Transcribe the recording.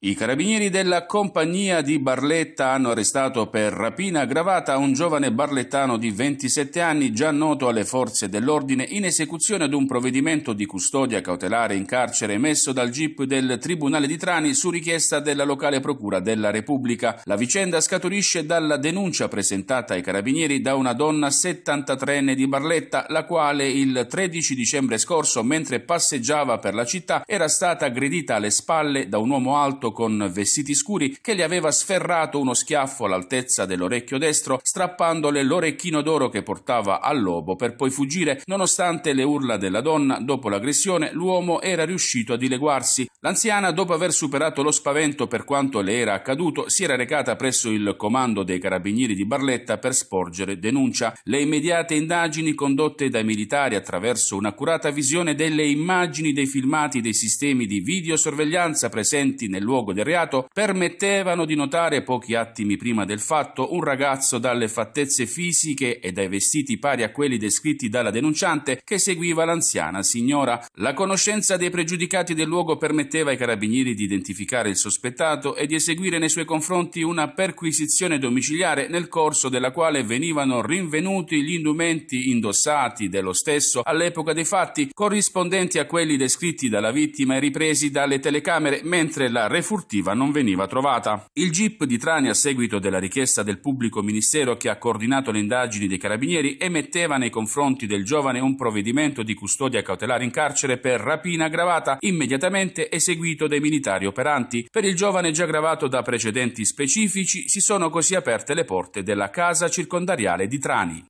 I carabinieri della compagnia di Barletta hanno arrestato per rapina aggravata un giovane barlettano di 27 anni già noto alle forze dell'ordine in esecuzione ad un provvedimento di custodia cautelare in carcere emesso dal GIP del Tribunale di Trani su richiesta della locale procura della Repubblica. La vicenda scaturisce dalla denuncia presentata ai carabinieri da una donna 73enne di Barletta, la quale il 13 dicembre scorso, mentre passeggiava per la città, era stata aggredita alle spalle da un uomo alto raccolto con vestiti scuri che gli aveva sferrato uno schiaffo all'altezza dell'orecchio destro, strappandole l'orecchino d'oro che portava al lobo per poi fuggire. Nonostante le urla della donna, dopo l'aggressione, l'uomo era riuscito a dileguarsi. L'anziana, dopo aver superato lo spavento per quanto le era accaduto, si era recata presso il comando dei carabinieri di Barletta per sporgere denuncia. Le immediate indagini condotte dai militari attraverso un'accurata visione delle immagini dei filmati dei sistemi di videosorveglianza presenti nel luogo luogo del reato permettevano di notare pochi attimi prima del fatto un ragazzo dalle fattezze fisiche e dai vestiti pari a quelli descritti dalla denunciante che seguiva l'anziana signora. La conoscenza dei pregiudicati del luogo permetteva ai carabinieri di identificare il sospettato e di eseguire nei suoi confronti una perquisizione domiciliare nel corso della quale venivano rinvenuti gli indumenti indossati dello stesso all'epoca dei fatti corrispondenti a quelli descritti dalla vittima e ripresi dalle telecamere, mentre la refugiata furtiva non veniva trovata. Il jeep di Trani, a seguito della richiesta del pubblico ministero che ha coordinato le indagini dei carabinieri, emetteva nei confronti del giovane un provvedimento di custodia cautelare in carcere per rapina aggravata, immediatamente eseguito dai militari operanti. Per il giovane già gravato da precedenti specifici si sono così aperte le porte della casa circondariale di Trani.